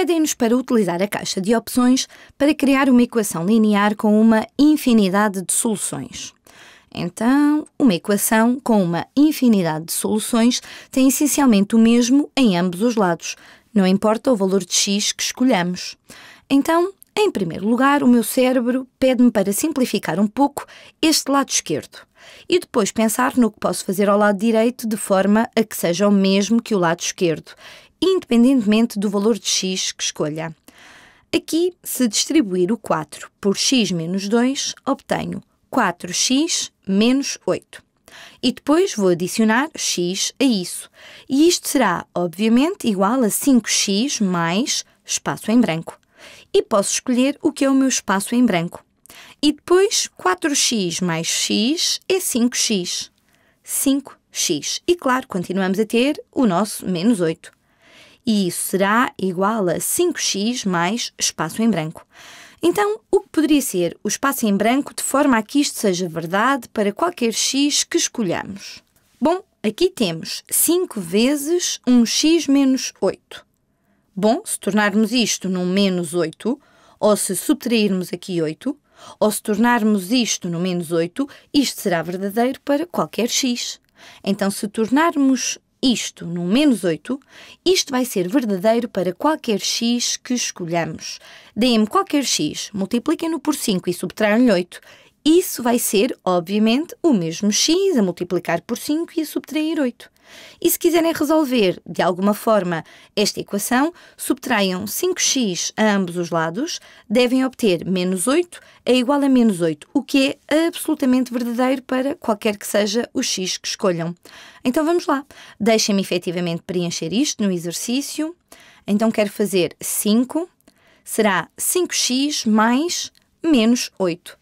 pedem-nos para utilizar a caixa de opções para criar uma equação linear com uma infinidade de soluções. Então, uma equação com uma infinidade de soluções tem essencialmente o mesmo em ambos os lados, não importa o valor de x que escolhamos. Então, em primeiro lugar, o meu cérebro pede-me para simplificar um pouco este lado esquerdo e depois pensar no que posso fazer ao lado direito de forma a que seja o mesmo que o lado esquerdo independentemente do valor de x que escolha. Aqui, se distribuir o 4 por x menos 2, obtenho 4x menos 8. E depois vou adicionar x a isso. E isto será, obviamente, igual a 5x mais espaço em branco. E posso escolher o que é o meu espaço em branco. E depois 4x mais x é 5x. 5x. E claro, continuamos a ter o nosso menos 8 e isso será igual a 5x mais espaço em branco. Então, o que poderia ser o espaço em branco de forma a que isto seja verdade para qualquer x que escolhamos? Bom, aqui temos 5 vezes 1x menos 8. Bom, se tornarmos isto num menos 8, ou se subtrairmos aqui 8, ou se tornarmos isto no menos 8, isto será verdadeiro para qualquer x. Então, se tornarmos isto num menos 8, isto vai ser verdadeiro para qualquer x que escolhamos. Deem-me qualquer x, multipliquem-no por 5 e subtraem lhe 8 isso vai ser, obviamente, o mesmo x a multiplicar por 5 e a subtrair 8. E se quiserem resolver, de alguma forma, esta equação, subtraiam 5x a ambos os lados, devem obter menos 8 é igual a menos 8, o que é absolutamente verdadeiro para qualquer que seja o x que escolham. Então vamos lá. Deixem-me efetivamente preencher isto no exercício. Então quero fazer 5, será 5x mais menos 8.